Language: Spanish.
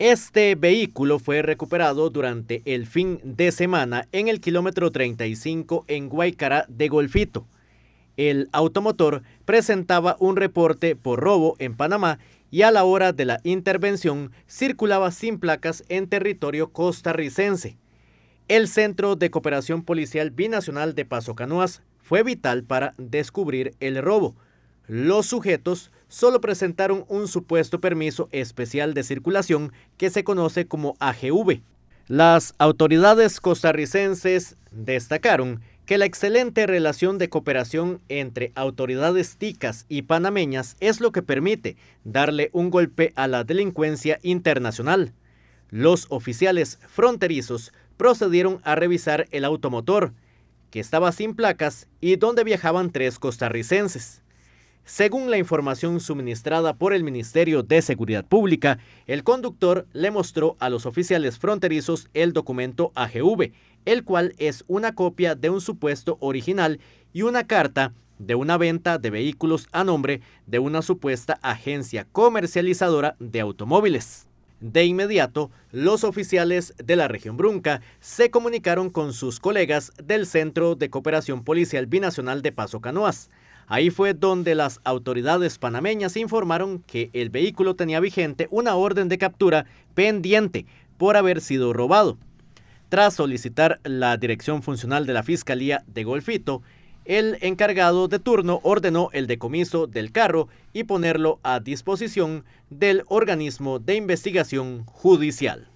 Este vehículo fue recuperado durante el fin de semana en el kilómetro 35 en Guaycara de Golfito. El automotor presentaba un reporte por robo en Panamá y a la hora de la intervención circulaba sin placas en territorio costarricense. El Centro de Cooperación Policial Binacional de Paso Canoas fue vital para descubrir el robo. Los sujetos solo presentaron un supuesto permiso especial de circulación que se conoce como AGV. Las autoridades costarricenses destacaron que la excelente relación de cooperación entre autoridades ticas y panameñas es lo que permite darle un golpe a la delincuencia internacional. Los oficiales fronterizos procedieron a revisar el automotor, que estaba sin placas y donde viajaban tres costarricenses. Según la información suministrada por el Ministerio de Seguridad Pública, el conductor le mostró a los oficiales fronterizos el documento AGV, el cual es una copia de un supuesto original y una carta de una venta de vehículos a nombre de una supuesta agencia comercializadora de automóviles. De inmediato, los oficiales de la región Brunca se comunicaron con sus colegas del Centro de Cooperación Policial Binacional de Paso Canoas, Ahí fue donde las autoridades panameñas informaron que el vehículo tenía vigente una orden de captura pendiente por haber sido robado. Tras solicitar la dirección funcional de la Fiscalía de Golfito, el encargado de turno ordenó el decomiso del carro y ponerlo a disposición del organismo de investigación judicial.